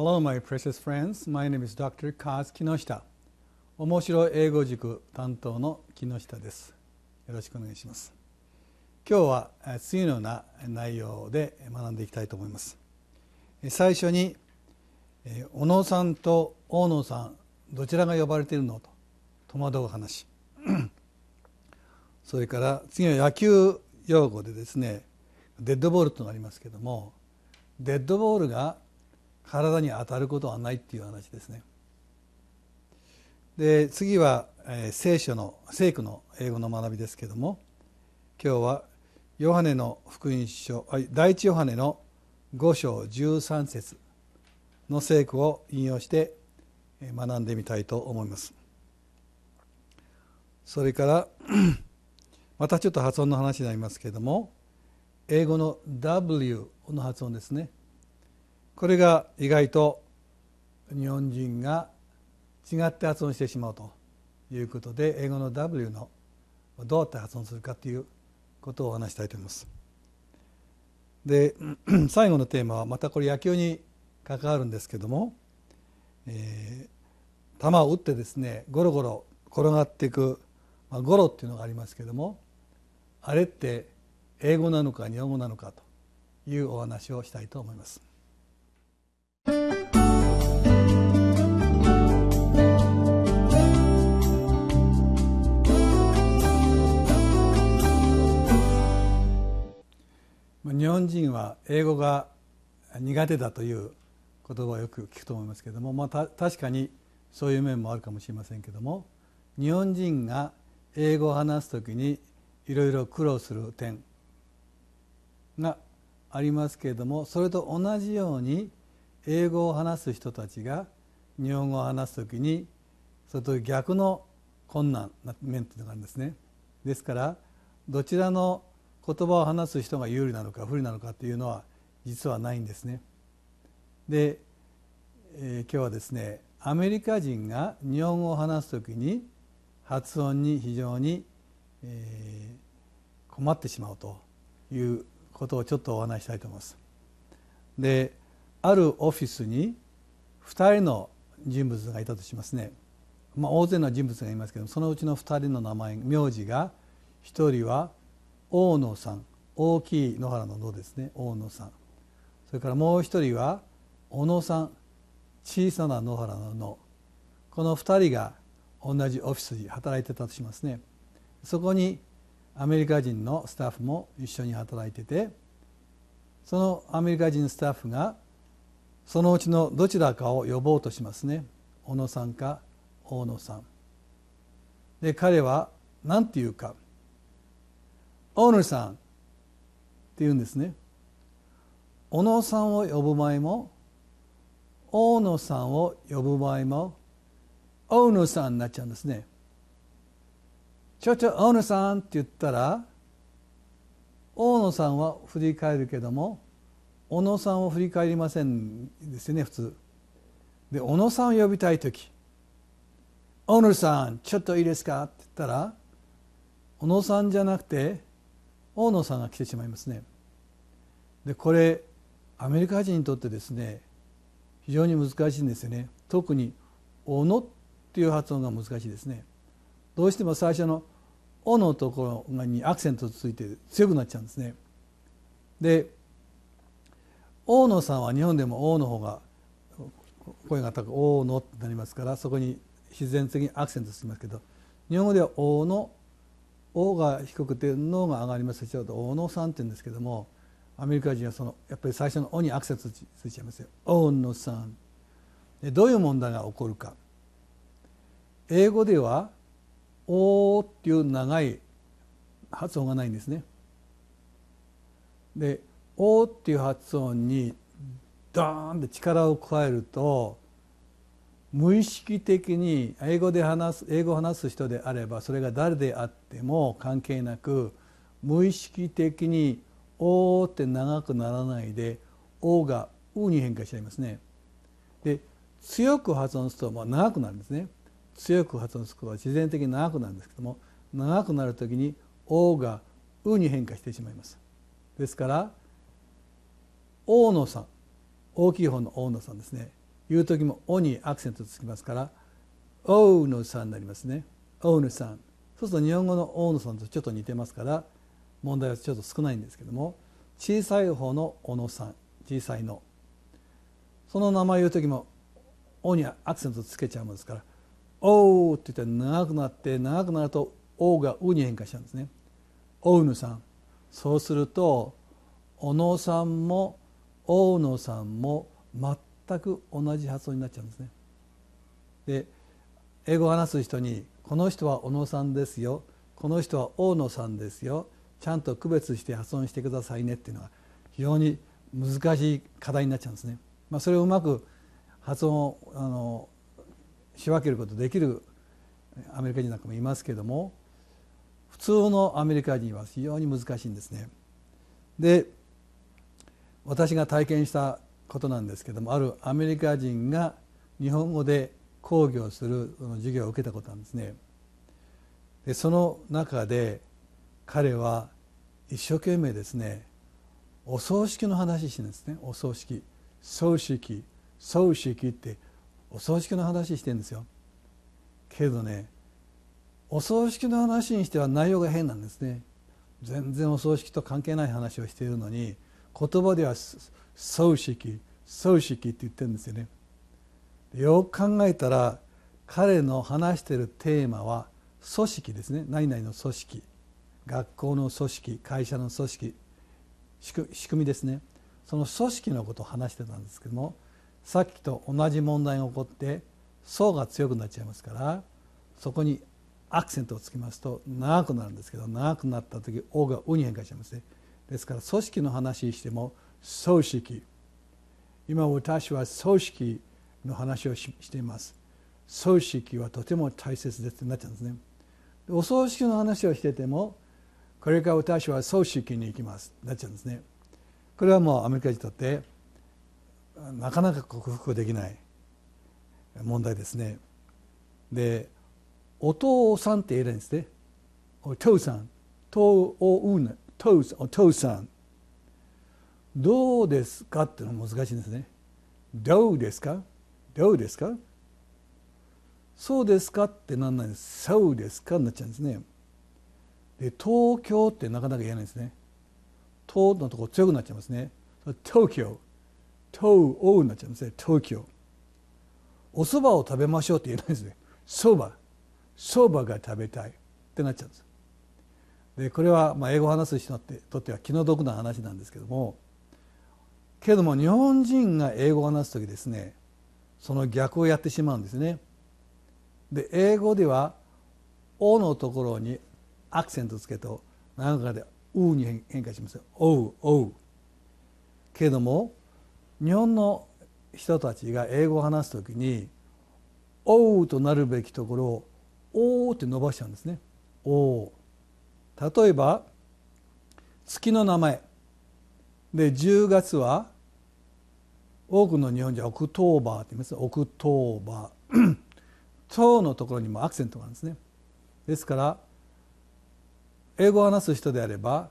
Hello, my precious friends. My name is Dr. Kaz Kinoshita. 面白い英語塾担当の木下です。よろしくお願いします。今日は次のような内容で学んでいきたいと思います。最初に、小野さんと大野さん、どちらが呼ばれているのと戸惑う話。それから次は野球用語でですね、デッドボールとなりますけれども、デッドボールが体に当たることはないっていう話ですね。で次は、えー、聖書の聖句の英語の学びですけども今日はヨハネの福音書第一ヨハネの5章13節の聖句を引用して学んでみたいと思います。それから またちょっと発音の話になりますけれども英語の W の発音ですねこれが意外と日本人が違って発音してしまうということで英語の W のどうやって発音するかということをお話したいと思います。で最後のテーマはまたこれ野球に関わるんですけども、えー、球を打ってですねゴロゴロ転がっていく、まあ、ゴロっていうのがありますけどもあれって英語なのか日本語なのかというお話をしたいと思います。日本人は英語が苦手だという言葉をよく聞くと思いますけれども、まあ、確かにそういう面もあるかもしれませんけども日本人が英語を話す時にいろいろ苦労する点がありますけれどもそれと同じように英語を話す人たちが日本語を話す時にそれと逆の困難な面というのがあるんですね。ですからどちらの言葉を話す人が有利なのか不利なのかというのは実はないんですね。で、えー、今日はですねアメリカ人が日本語を話す時に発音に非常に、えー、困ってしまうということをちょっとお話したいと思います。であるオフィスに2人の人物がいたとしますね、まあ、大勢の人物がいますけどそのうちの2人の名前名字が1人は大野さん大きい野原の野ですね大野さんそれからもう一人は小野さん小さな野原の野この2人が同じオフィスに働いてたとしますねそこにアメリカ人のスタッフも一緒に働いててそのアメリカ人スタッフがそのうちのどちらかを呼ぼうとしますね小野さんか大野さんで彼は何て言うか大野さん」って言うんですね。小野さんを呼ぶ場合も大野さんを呼ぶ場合も大野さんになっちゃうんですね。ちょちょ大野さんって言ったら大野さんは振り返るけども小野さんを振り返りませんですよね普通。で小野さんを呼びたい時「大野さんちょっといいですか?」って言ったら小野さんじゃなくて大野さんが来てしまいますね。でこれアメリカ人にとってですね非常に難しいんですよね。特に「おの」っていう発音が難しいですね。どうしても最初の「お」のところにアクセントついて強くなっちゃうんですね。で大野さんは日本でも「お」の方が声が高く「お」のってなりますからそこに必然的にアクセントつきますけど日本語では「お」の王が低くて脳が上がりますちょうど王のさんって言うんですけどもアメリカ人はそのやっぱり最初の「お」にアクセスついちゃいますよ「王のさん」どういう問題が起こるか英語では「お」っていう長い発音がないんですねで「お」っていう発音にドーンって力を加えると無意識的に英語で話す英語を話す人であればそれが誰であっても関係なく無意識的に「お」って長くならないで「お」が「う」に変化しちゃいますね。で強く発音すると、長くなるんですね。強く発音することは自然的に長くなるんですけども長くなる時に「お」が「う」に変化してしまいます。ですから「大野さん大きい方の大野さんですね言う時も「お」にアクセントつきますから「おうのさん」になりますね「おうのさん」そうすると日本語の「おうのさん」とちょっと似てますから問題はちょっと少ないんですけども小さい方の「おのさん」小さいのその名前を言う時も「お」にアクセントつけちゃうもんですから「おう」って言って長くなって長くなると「おう」が「う」に変化しちゃうんですね「おうのさん」そうすると「おのさん」も「おうのさん」も全全く同じ発音になっちゃうんですねで英語を話す人にこの人は小野さんですよこの人は大野さんですよちゃんと区別して発音してくださいねっていうのは非常に難しい課題になっちゃうんですね、まあ、それをうまく発音をあの仕分けることできるアメリカ人なんかもいますけども普通のアメリカ人は非常に難しいんですね。で私が体験したことなんですけどもあるアメリカ人が日本語で講義をするその授業を受けたことなんですね。でその中で彼は一生懸命ですねお葬式の話してるんですねお葬式葬式葬式ってお葬式の話してるんですよけどねお葬式の話にしては内容が変なんですね全然お葬式と関係ない話をしているのに言葉では葬式葬式って言ってるんですよねよく考えたら彼の話してるテーマは組織ですね何々の組織学校の組織会社の組織仕組みですねその組織のことを話してたんですけどもさっきと同じ問題が起こって層が強くなっちゃいますからそこにアクセントをつきますと長くなるんですけど長くなった時「お」が「う」に変化しちゃいますねですから組織の話しても「葬式今私は葬式の話をしています葬式はとても大切ですってなっちゃうんですねお葬式の話をしててもこれから私は葬式に行きますなっちゃうんですねこれはもうアメリカにとってなかなか克服できない問題ですねでお父さんって言えないんですねお父さん父おうな父さんお父さんどうですかっていうのは難しいんですね。どうですかどうですかそうですかってなんないんです。そうですかになっちゃうんですね。で、東京ってなかなか言えないんですね。東のところ強くなっちゃいますね。東京。東欧になっちゃいますね。東京。おそばを食べましょうって言えないんですね。そば。そばが食べたいってなっちゃうんです。で、これはまあ英語を話す人にとっては気の毒な話なんですけども。けれども日本人が英語を話す時ですねその逆をやってしまうんですね。で英語では「お」のところにアクセントつけと何かで「う」に変化します「おうおう」けれども日本の人たちが英語を話す時に「おう」となるべきところを「おう」って伸ばしちゃうんですね。おう例えば月の名前で10月は多くの日本人はオクトーバーって言いますオクトーバー「と 」のところにもアクセントがあるんですねですから英語を話す人であれば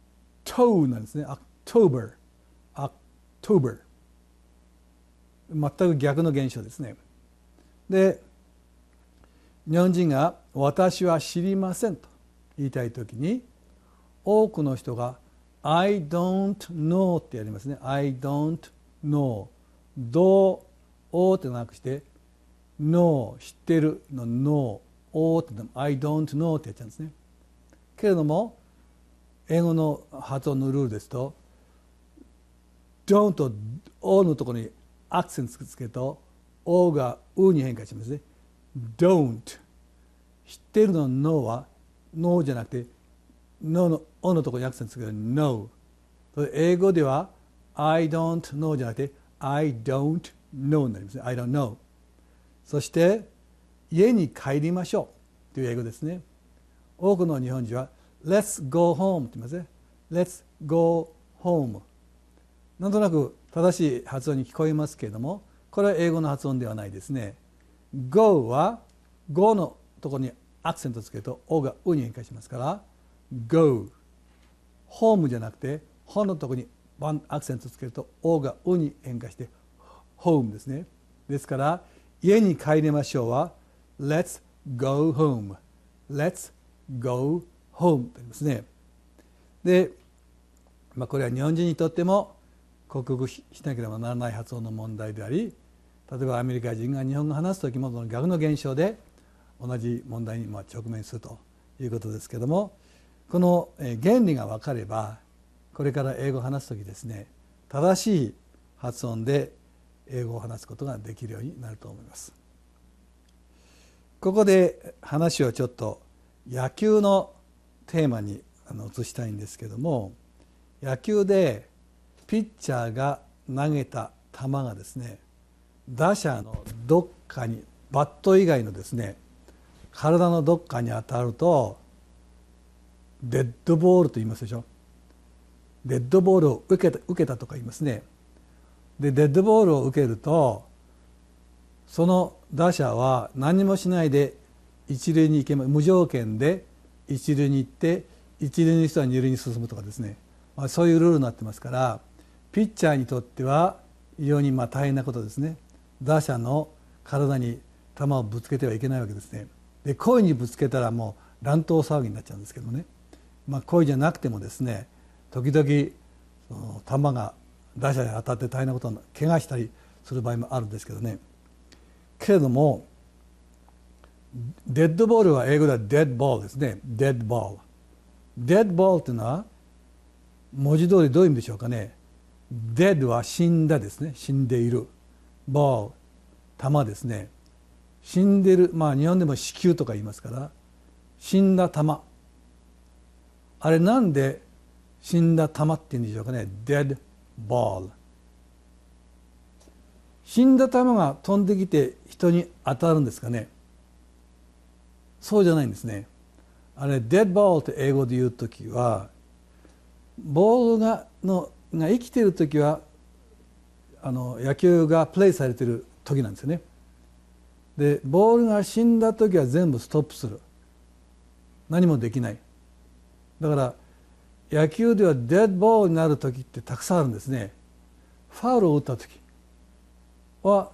「と」なんですね「アクトーバー」「アクトーバー」全く逆の現象ですねで日本人が「私は知りません」と言いたい時に多くの人が「I don't know ってやりますね I don't know どうおってなくして know 知ってるの know おっての I don't know ってやっちゃうんですねけれども英語の発音のルールですと don't を o のところにアクセントつけると o がうに変化しますね don't 知ってるの no は no じゃなくて No の、O のところにアクセントすけど、No。英語では、I don't know じゃなくて、I don't know になりますね。I don't know。そして、家に帰りましょうという英語ですね。多くの日本人は、Let's go home って言いますね。Let's go home。なんとなく正しい発音に聞こえますけれども、これは英語の発音ではないですね。go は go のところにアクセントをつけると o が u に変化しますから go ホームじゃなくてほのとこにワンアクセントつけるとお」がうに変化してホームですねですから家に帰りましょうは Let's go home Let's go home とありますねで、まあ、これは日本人にとっても克服しなければならない発音の問題であり例えばアメリカ人が日本語を話す時もその逆の現象で同じ問題にま直面するということですけどもこの原理が分かればこれから英語を話す時ですね正しい発音で英語を話すことができるようになると思います。ここで話をちょっと野球のテーマに移したいんですけども野球でピッチャーが投げた球がですね打者のどっかにバット以外のですね体のどっかに当たるとデッドボールと言いますでしょデッドボールを受けた受けたとか言いますねでデッドボールを受けるとその打者は何もしないで一塁に行け無条件で一塁に行って一塁の人は二塁に進むとかですね、まあ、そういうルールになってますからピッチャーにとっては非常にまあ大変なことですね打者の体に球をぶつけてはいけないわけですねで声にぶつけたらもう乱闘騒ぎになっちゃうんですけどねまあ、恋じゃなくてもですね時々その弾が打者に当たって大変なことに怪我したりする場合もあるんですけどねけれどもデッドボールは英語ではデッドボールですねデッドボールデッドボールというのは文字通りどういう意味でしょうかねデッドは死んだですね死んでいるボール玉ですね死んでるまあ日本でも子宮とか言いますから死んだ玉あれなんで死んだ玉っていうんでしょうかね dead ball 死んだ玉が飛んできて人に当たるんですかねそうじゃないんですねあれ dead ball って英語で言う時はボールがのが生きている時はあの野球がプレイされている時なんですよねでボールが死んだ時は全部ストップする何もできないだから野球ではデッドボールになる時ってたくさんあるんですねファウルを打った時は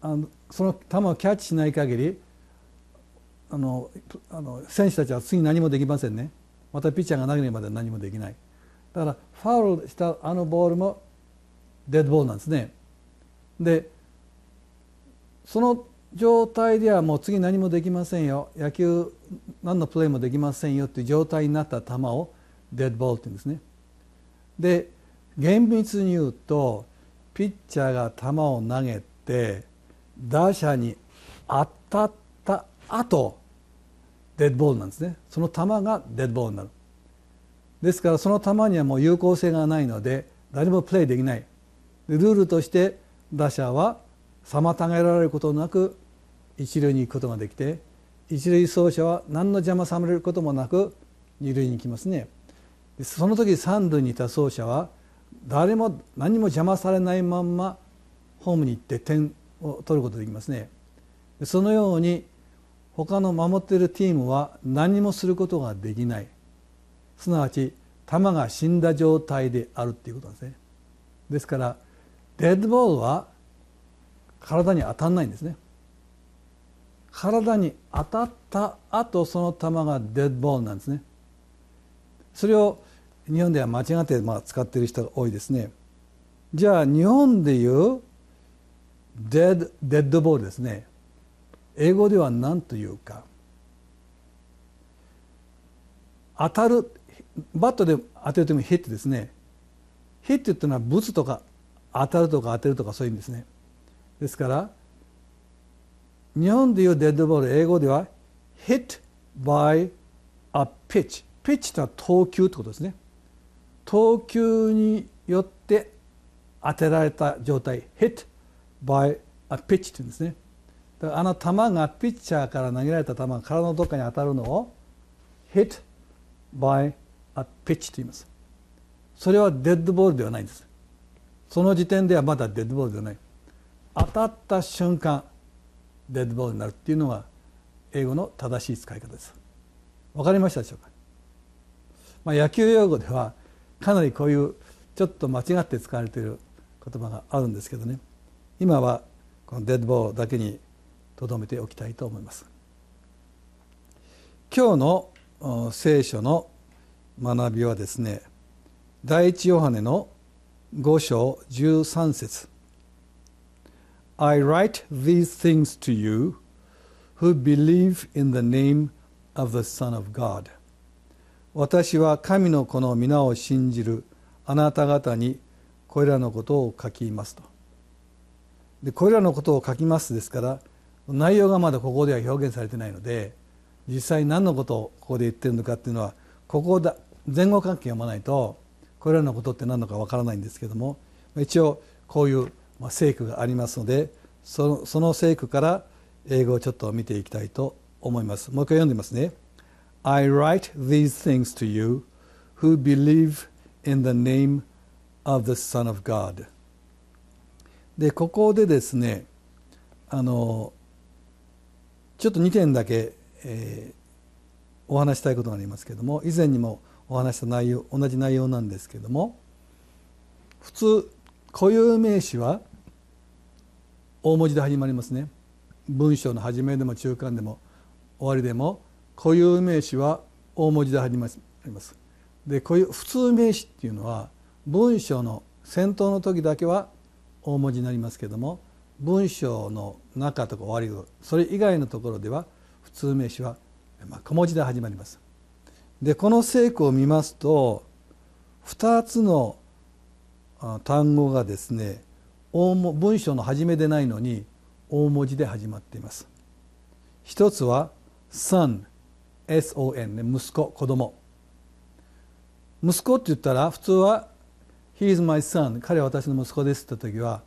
あのその球をキャッチしない限りあのあの選手たちは次何もできませんねまたピッチャーが投げるまで何もできないだからファウルしたあのボールもデッドボールなんですねでその状態ではもう次何もできませんよ野球何のプレーもできませんよという状態になった球をデッドボールって言うんですね。で厳密に言うとピッチャーが球を投げて打者に当たった後デッドボールなんですねその球がデッドボールになるですからその球にはもう有効性がないので誰もプレーできないルールとして打者は妨げられることなく一塁に行くことができて一塁走者は何の邪魔されることもなく二塁に行きますねその時三塁にいた走者は誰も何も邪魔されないまんまホームに行って点を取ることができますねそのように他の守っているチームは何もすることができないすなわち球が死んだ状態であるっていうことですねですからデッドボールは体に当たんないんですね体に当たった後その球がデッドボールなんですねそれを日本では間違ってまあ使っている人が多いですねじゃあ日本でいうデッデッドボールですね英語では何というか当たるバットで当てるときもヒットですねヒットっていうのはブツとか当たるとか当てるとかそういう意味ですねですから日本でいうデッドボール英語では hit by a pitch ピッチとは投球ってことですね投球によって当てられた状態 hit by a pitch ていうんですねだからあの球がピッチャーから投げられた球が体のどっかに当たるのを hit by a pitch と言いますそれはデッドボールではないんですその時点ではまだデッドボールではない当たった瞬間デッドボールになるっていうのが英語の正しい使い方です。わかりましたでしょうか、まあ、野球用語ではかなりこういうちょっと間違って使われている言葉があるんですけどね今はこのデッドボールだけにとどめておきたいと思います。今日の聖書の学びはですね第一ヨハネの5章13節 I write these things to you who believe in the name of the Son of God. 私は神の子の皆を信じるあなた方にこれらのことを書きますと。でこれらのことを書きますですから内容がまだここでは表現されてないので実際何のことをここで言ってるのかっていうのはここだ前後関係読まないとこれらのことって何のかわからないんですけども一応こういう聖句がありますのでそのその聖句から英語をちょっと見ていきたいと思いますもう一回読んでみますね I write these things to you who believe in the name of the Son of God でここでですねあのちょっと2点だけ、えー、お話したいことがありますけれども以前にもお話した内容同じ内容なんですけれども普通固有名詞は大文字で始まりますね文章の始めでも中間でも終わりでも固有名詞は大文字で始まりますでこういう普通名詞っていうのは文章の先頭の時だけは大文字になりますけれども文章の中とか終わりそれ以外のところでは普通名詞は小文字で始まりますでこの成功を見ますと2つの単語がですね大文章の始めでないのに大文字で始まっています一つは son son 息子子供息子って言ったら普通は he is my son 彼は私の息子ですって時は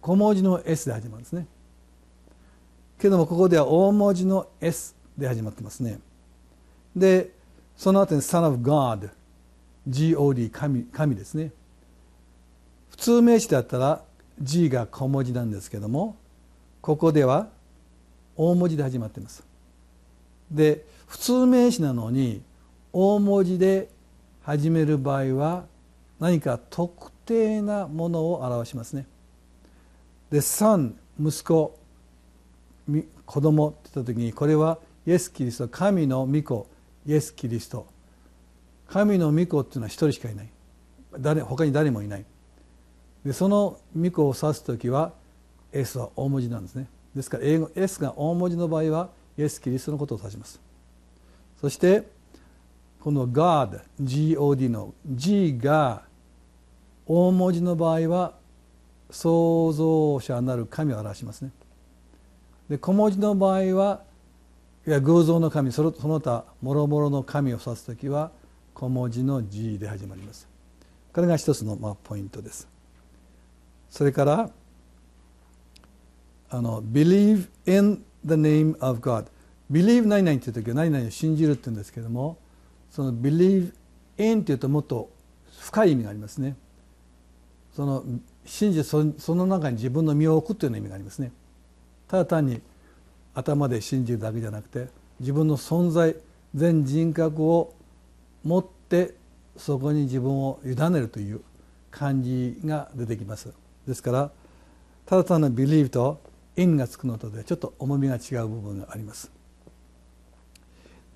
小文字の s で始まるんですねけどもここでは大文字の s で始まってますねでその後に son of god god 神神ですね普通名詞だったら G が小文字なんですけどもここでは大文字で始まっていますで普通名詞なのに大文字で始める場合は何か特定なものを表しますねで son 息子子供って言った時にこれはイエス・キリスト神の御子イエス・キリスト神の御子っていうのは一人しかいない誰他に誰もいないでその巫女を指す時は S は大文字なんですねですから英語 S が大文字の場合はイエス・キリストのことを指しますそしてこの God God の G が大文字の場合は創造者なる神を表しますねで小文字の場合はいや偶像の神その他もろもろの神を指す時は小文字の G で始まりますこれが一つのポイントですそれからあの believe in the name of God believe 何々っていう時は何々を信じるって言うんですけどもその believe in っていうともっと深い意味がありますねその信じその中に自分の身を置くというような意味がありますねただ単に頭で信じるだけじゃなくて自分の存在全人格を持ってそこに自分を委ねるという感じが出てきます。ですからただ単な believe と in がつくのとでちょっと重みが違う部分があります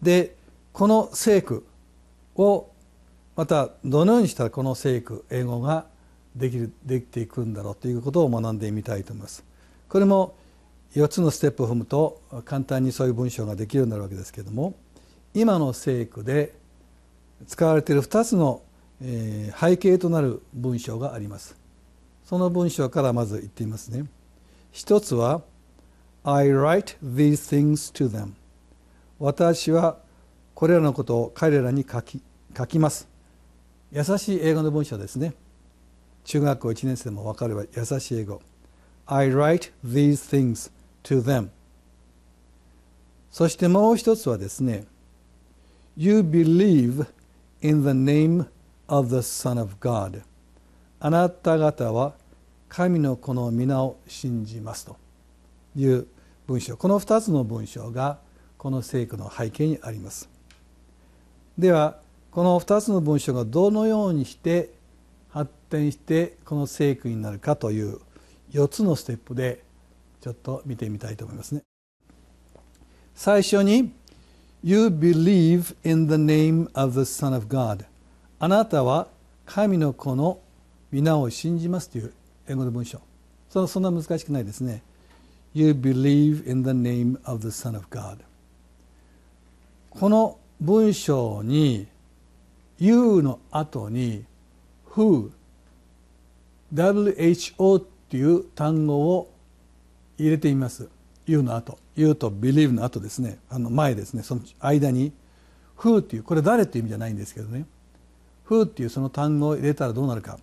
でこの聖句をまたどのようにしたらこの聖句英語ができるできていくんだろうということを学んでみたいと思いますこれも4つのステップを踏むと簡単にそういう文章ができるようになるわけですけれども今の聖句で使われている2つの背景となる文章がありますその文章からまず言っていますね一つは I write these things to them 私はこれらのことを彼らに書き書きます優しい英語の文章ですね中学校1年生でも分かれば優しい英語 I write these things to them そしてもう一つはですね You believe in the name of the Son of God あなた方は神の子の皆を信じます」という文章この2つの文章がこの聖句の背景にあります。ではこの2つの文章がどのようにして発展してこの聖句になるかという4つのステップでちょっと見てみたいと思いますね。最初に「You believe in the name of the Son of God」あなたは神の子の皆を信じますという英語の文章そのそんな難しくないですね You believe in the name of the Son of God この文章に You の後に Who WHO っていう単語を入れています You の後 You と Believe の後ですねあの前ですねその間に Who っていうこれ誰っていう意味じゃないんですけどね Who っていうその単語を入れたらどうなるか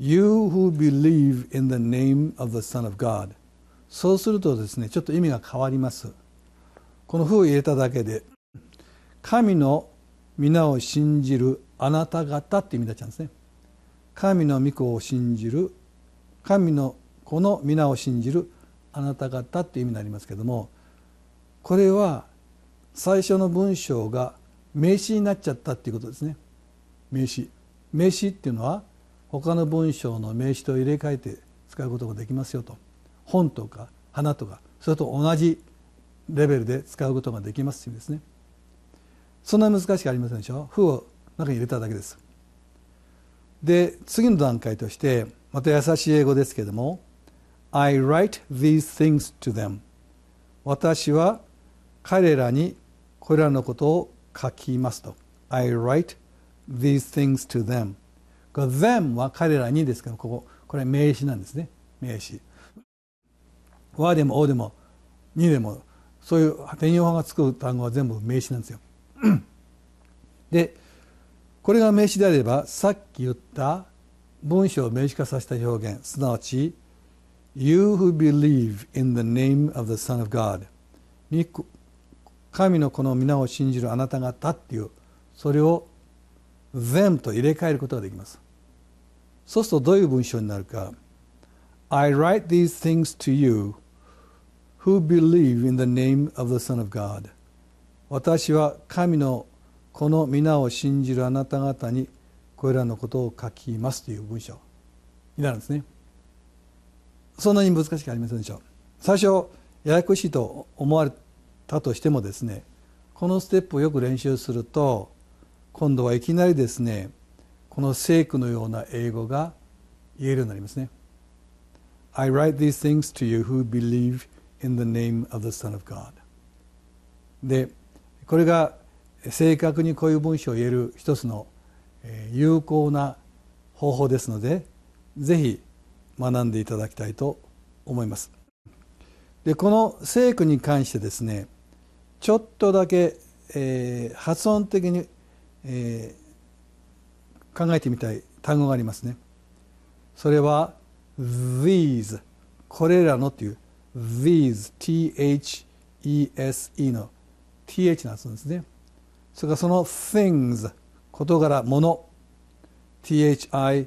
You who believe in the name of the Son of God そうするとですねちょっと意味が変わりますこの「ふ」を入れただけで神の皆を信じるあなた方って意味になっちゃうんですね神の御子を信じる神の子の皆を信じるあなた方って意味になりますけどもこれは最初の文章が名詞になっちゃったっていうことですね名詞名詞っていうのは「他の文章の名詞と入れ替えて使うことができますよと本とか花とかそれと同じレベルで使うことができますというんですねそんな難しくありませんでしょ「う「ふ」を中に入れただけですで次の段階としてまた優しい英語ですけれども「I write these things to them」私は彼らにこれらのことを書きますと「I write these things to them」これ them は彼らにですけどこここれ名詞なんですね名詞和でもおでもにでもそういう転用法がつく単語は全部名詞なんですよ でこれが名詞であればさっき言った文章を名詞化させた表現すなわち You who believe in the name of the Son of God に神のこの皆を信じるあなた方っていうそれを them と入れ替えることができますそうするとどういう文章になるか I write these things to you who believe in the name of the Son of God 私は神のこの皆を信じるあなた方にこれらのことを書きますという文章になるんですねそんなに難しくありませんでしょう最初ややこしいと思われたとしてもですねこのステップをよく練習すると今度はいきなりですねこの聖句のような英語が言えるようになりますね。I write these things to you who believe in the name of the Son of God. で、これが正確にこういう文章を言える一つの有効な方法ですので、ぜひ学んでいただきたいと思います。で、この聖句に関してですね、ちょっとだけ、えー、発音的に、えー考えてみたい単語がありますねそれは these これらのという these t-h-e-s-e の th の発音ですねそれからその things 事柄物 things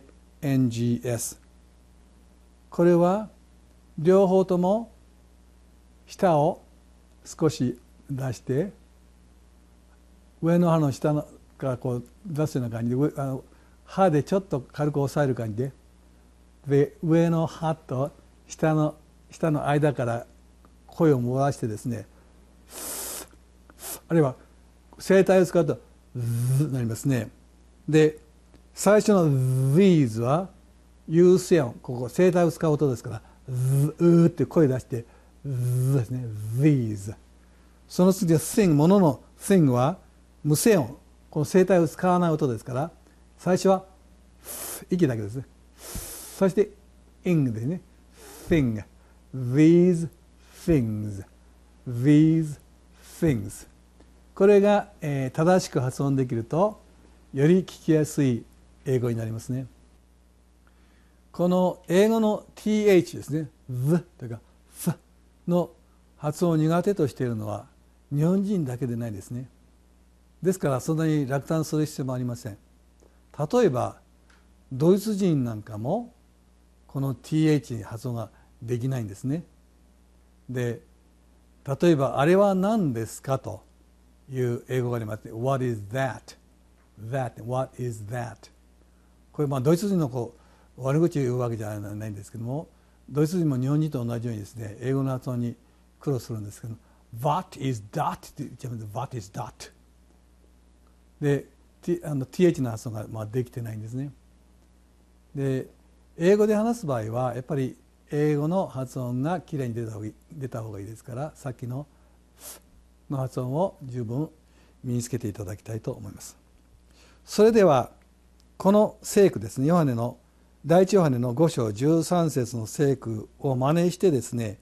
これは両方とも舌を少し出して上の歯の下のがこう出すような感じで上あの歯でちょっと軽く押さえる感じでで上の歯と下の下の間から声を漏らしてですねあるいは声帯を使うと「ズ」になりますねで最初の「ズ」ーズは有声音ここ声帯を使う音ですから「ズ」うって声出して「ズ」ですね「ズ」ーズその次は「ス i n g ものの「ス i n g は無声音この声帯を使わない音ですから「最初は息だけですそして ing ですね thing these things these things これが、え正しく発音できるとより聞きやすい英語になりますねこの英語の th ですね the というか f の発音を苦手としているのは日本人だけでないですねですからそんなに落胆する必要もありません例えばドイツ人なんかもこの th に発音ができないんですね。で例えば「あれは何ですか?」という英語がありますて「What is that?」「That」「What is that?」これまあドイツ人のこう悪口を言うわけじゃないんですけどもドイツ人も日本人と同じようにですね英語の発音に苦労するんですけど「What is that?」って言っちゃうんです「What is that?」であの th の発音がまあできてないんですねで英語で話す場合はやっぱり英語の発音がきれいに出た方が出た方がいいですからさっきの「の発音を十分身につけていただきたいと思いますそれではこの聖句ですねヨハネの第一ヨハネの5章13節の聖句を真似してですね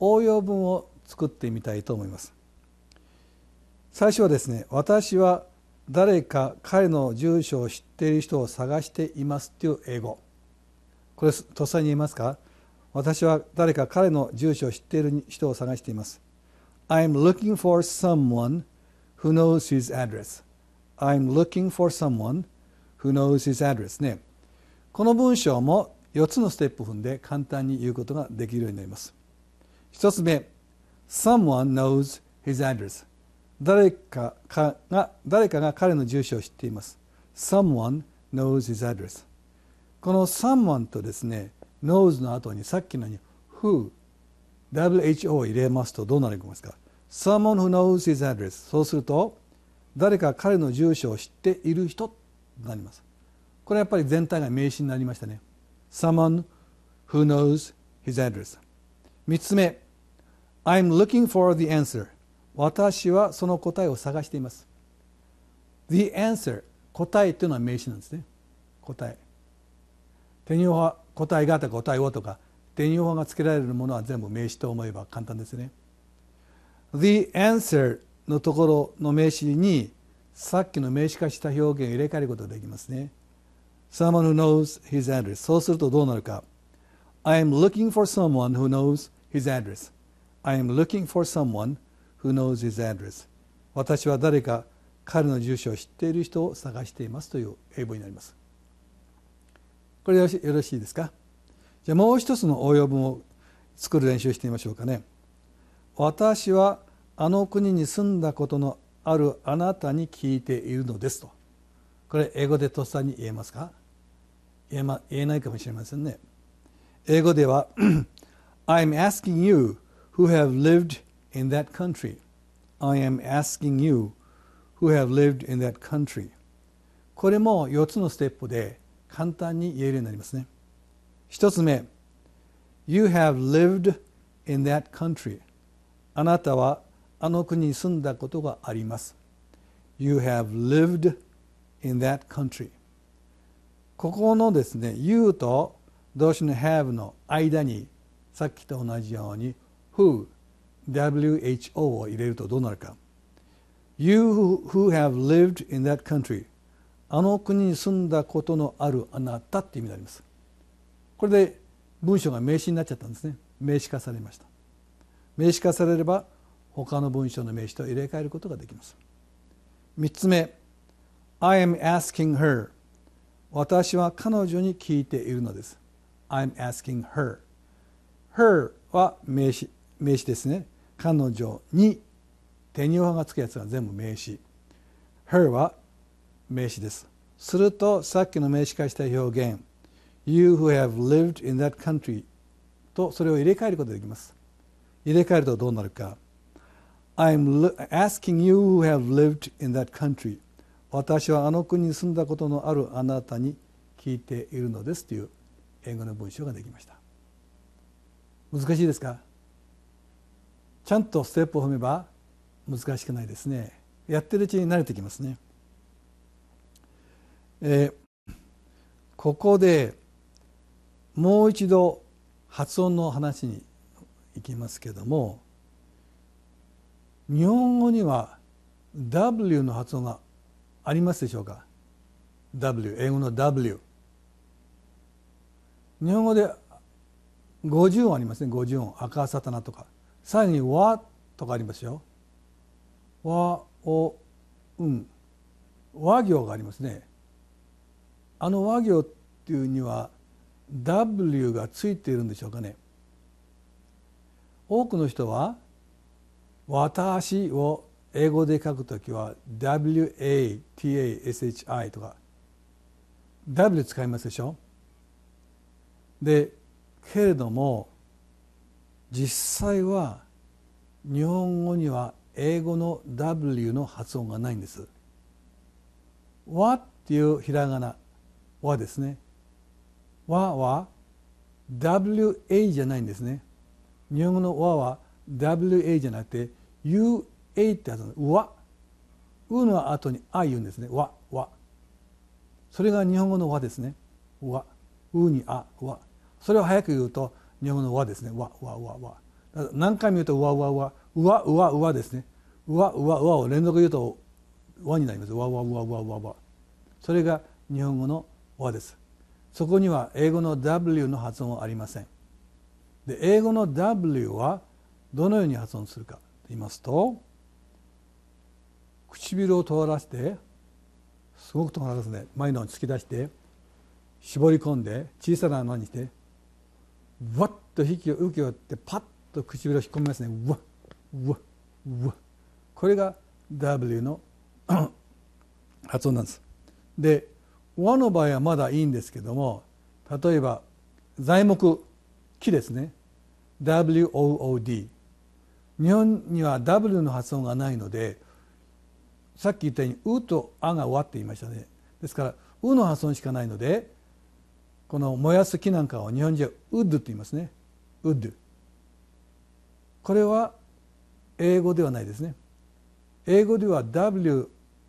応用文を作ってみたいと思います最初はですね「私は誰か彼の住所を知っている人を探していますという英語これとっさに言いますか私は誰か彼の住所を知っている人を探しています I'm looking for someone who knows his address I'm looking for someone who knows his address ねこの文章も4つのステップ踏んで簡単に言うことができるようになります1つ目 Someone knows his address 誰かかが誰かが彼の住所を知っています。Someone knows his address. この someone とですね、knows の後にさっきのように who、who を入れますとどうなりますか ?someone who knows his address。そうすると、誰か彼の住所を知っている人となります。これはやっぱり全体が名詞になりましたね。someone who knows his address。3つ目、I'm looking for the answer。私はその答えを探しています The answer 答えというのは名詞なんですね答え手に答えがあった答えをとか手に法が付けられるものは全部名詞と思えば簡単ですね The answer のところの名詞にさっきの名詞化した表現を入れ替えることができますね Someone who knows his address そうするとどうなるか I am looking for someone who knows his address I am looking for someone Who knows his address? 私は誰か彼の住所を知っている人を探していますという英語になります。これよろしいですかじゃあもう一つの応用文を作る練習をしてみましょうかね。私はあの国に住んだことのあるあなたに聞いているのですと。これ英語でとっさに言えますか言え,、ま、言えないかもしれませんね。英語では I'm asking you who have lived in that country. I am asking you who have lived in that country. これも4つのステップで簡単に言えるようになりますね。1つ目、You have lived in that country. あなたはあの国に住んだことがあります。You have lived in that country. ここのですね、You と動詞の have の間にさっきと同じように Who WHO を入れるとどうなるか You who have lived in that country あの国に住んだことのあるあなたって意味になりますこれで文章が名詞になっちゃったんですね名詞化されました名詞化されれば他の文章の名詞と入れ替えることができます3つ目 I am asking her 私は彼女に聞いているのです I'm asking her her は名詞名詞ですね彼女に手におはがつくやつが全部名詞 her は名詞ですするとさっきの名詞化した表現 You who have lived in that country とそれを入れ替えることができます入れ替えるとどうなるか I'm asking you who have lived in that country 私はあの国に住んだことのあるあなたに聞いているのですという英語の文章ができました難しいですかちゃんとステップを踏めば難しくないですねやってるうちに慣れてきますね、えー、ここでもう一度発音の話にいきますけども日本語には W の発音がありますでしょうか W 英語の W 日本語で50音ありますね50音赤魚とかさらに「わ」とかありますよ。わ」「お」「うん和行がありますね。あの和行っていうには W がついているんでしょうかね。多くの人は「私」を英語で書くときは WATASHI とか W 使いますでしょ。でけれども「実際は日本語には英語の W の発音がないんです。和っていうひらがな和ですね。和は WA じゃないんですね。日本語の和は WA じゃなくて UA って発音和。うの後にあ言うんですね。わ」「わ」それが日本語の和ですね。和。うにあ、わ」それを早く言うと日本の和ですね和和和和何回も言うと和和和和和和ですね和和和を連続言うと和になります和和和和和和それが日本語の和ですそこには英語の W の発音はありませんで英語の W はどのように発音するかと言いますと唇を尖らせてすごく尖らせて、ね、前の突き出して絞り込んで小さな穴にしてわっと息を受けをってパッと唇を引っ込めますねうわわわこれが W の 発音なんです。で和の場合はまだいいんですけども例えば材木木ですね WOOD 日本には W の発音がないのでさっき言ったように「う」と「あ」が「わ」って言いましたねですから「う」の発音しかないのでこの燃やす木なんかを日本人はウッドと言いますねウッドこれは英語ではないですね英語では W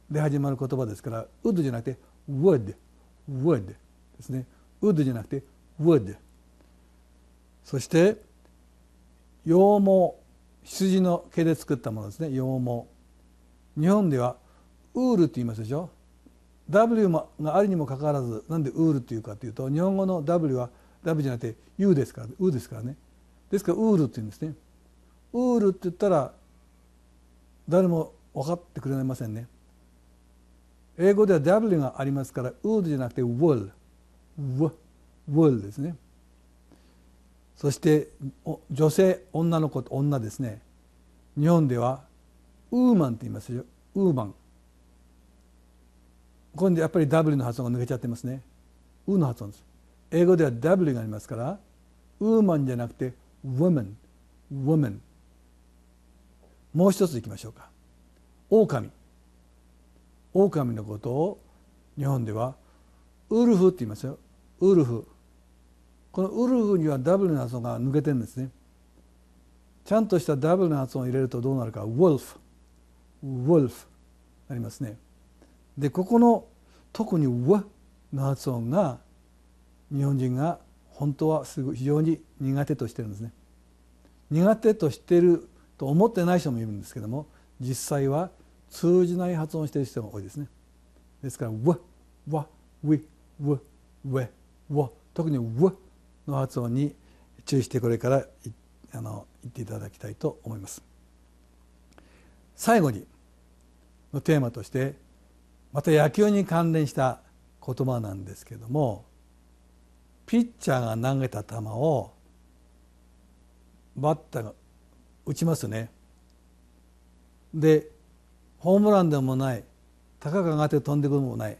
で始まる言葉ですからウッドじゃなくて wood wood ですねウッドじゃなくて wood そして羊毛羊の毛で作ったものですね羊毛日本ではウールと言いますでしょ W もがあるにもかかわらずなんでウールっていうかというと日本語の W は W じゃなくて U ですから U ですからねですからウールっていうんですねウールって言ったら誰も分かってくれませんね英語では W がありますからウールじゃなくてウォール」ウォールですねそして女性女の子と女ですね日本ではウーマンって言いますよウーマンここにやっぱり W の発音が抜けちゃってますね「う」の発音です英語では W がありますから「ウーマン」じゃなくて「ウォ m ン。ウ w o ン。もう一ついきましょうか「狼」「狼」のことを日本では「ウルフ」って言いますよ「ウルフ」この「ウルフ」には W の発音が抜けてるんですねちゃんとした W の発音を入れるとどうなるか「ウォルフ。ウォルフ。ありますねでここの特に「うわ」の発音が日本人が本当はすご非常に苦手としてるんですね。苦手としてると思ってない人もいるんですけども実際は通じない発音している人も多いですね。ですから「わ」「わ」「うわ」「う」「うわ」特に「うわ」の発音に注意してこれからあの言っていただきたいと思います。最後にのテーマとしてまた野球に関連した言葉なんですけどもピッチャーが投げた球をバッターが打ちますねでホームランでもない高く上がって飛んでくるもない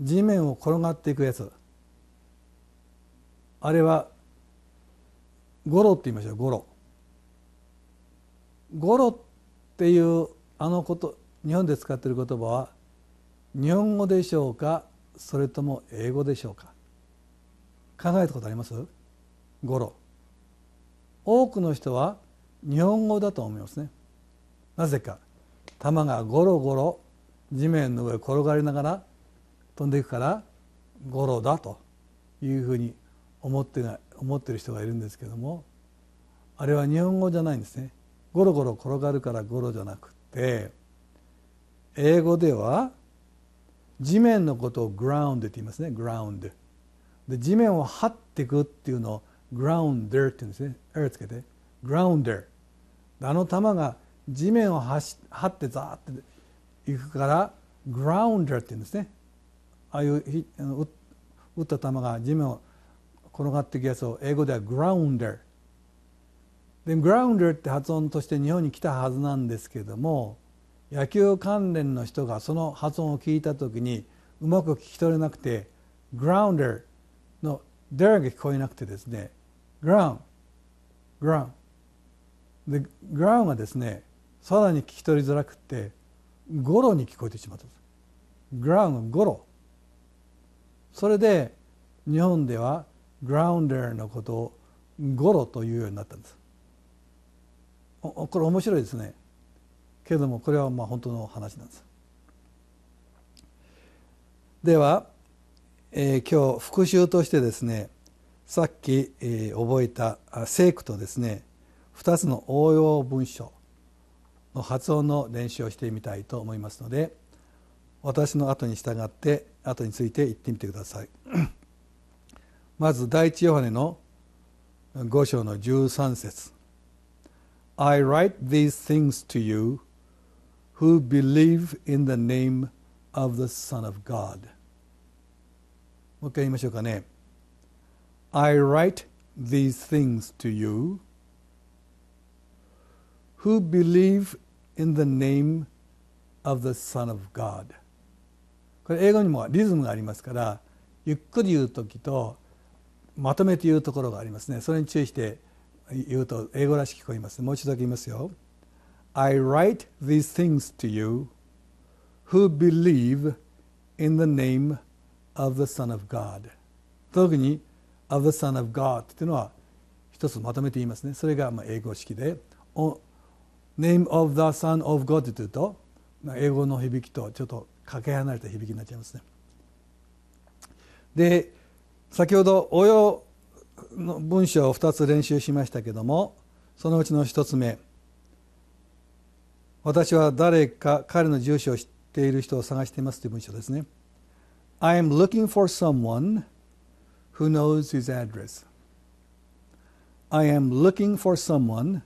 地面を転がっていくやつあれはゴロって言いましょうゴロゴロっていうあのこと日本で使っている言葉は日本語でしょうかそれとも英語でしょうか考えたことあります語呂多くの人は日本語だと思いますねなぜか玉がゴロゴロ地面の上転がりながら飛んでいくからゴロだというふうに思ってない思ってる人がいるんですけどもあれは日本語じゃないんですねゴロゴロ転がるからゴロじゃなくて英語では「地面のことをグラウンドって言いますねグラウンドで地面を張っていくっていうのをグラウンダーって言うんですね R つけてグラウンダーあの球が地面を張ってザーっていくからグラウンダーって言うんですねああいう打った球が地面を転がっていくやつを英語ではグラウンダーでグラウンダーって発音として日本に来たはずなんですけども野球関連の人がその発音を聞いた時にうまく聞き取れなくてグラウンダーの「ダー」が聞こえなくてですねグラウングラウンでグラウンがですねさらに聞き取りづらくってゴロに聞こえてしまったグラウンゴロそれで日本ではグラウンダーのことをゴロというようになったんですこれ面白いですねけれどもこれはまあ本当の話なんです。では、えー、今日復習としてですねさっき、えー、覚えた聖句とですね2つの応用文章の発音の練習をしてみたいと思いますので私の後に従って後について言ってみてください。まず第一ヨハネの5章の13節 I write these things to you who believe in the name of the Son of God もう一回言いましょうかね I write these things to you who believe in the name of the Son of God これ英語にもリズムがありますからゆっくり言う時とまとめて言うところがありますねそれに注意して言うと英語らしく聞こえますもう一度だけ言いますよ I write these things to you who believe in the name of the Son of God 特に of the Son of God というのは一つまとめて言いますねそれがまあ英語式で Name of the Son of God というと英語の響きとちょっとかけ離れた響きになっちゃいますねで先ほど応用の文章を2つ練習しましたけどもそのうちの1つ目私は誰か彼の住所を知っている人を探していますという文章ですね。I am looking for someone who knows his address. I am looking for someone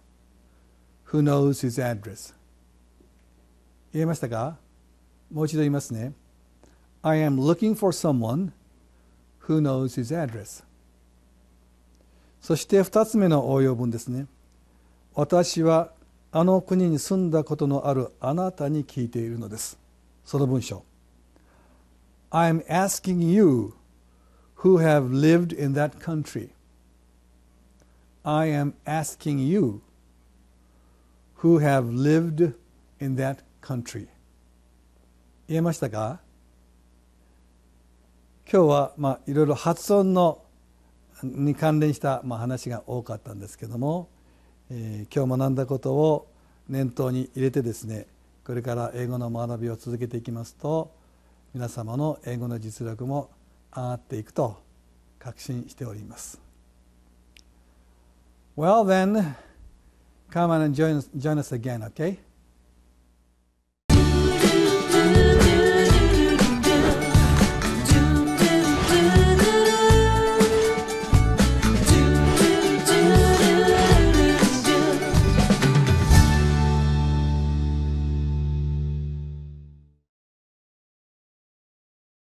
who knows his address. 言えましたかもう一度言いますね。I am looking for someone who knows his address. そして二つ目の応用文ですね。私はあの国に住んだことのあるあなたに聞いているのですその文章 I'm asking you who have lived in that country I am asking you who have lived in that country 言えましたか今日はまあいろいろ発音のに関連したまあ話が多かったんですけどもえー、今日学んだことを念頭に入れてですねこれから英語の学びを続けていきますと皆様の英語の実力も上がっていくと確信しております。Well then, come and join us, join us again, okay?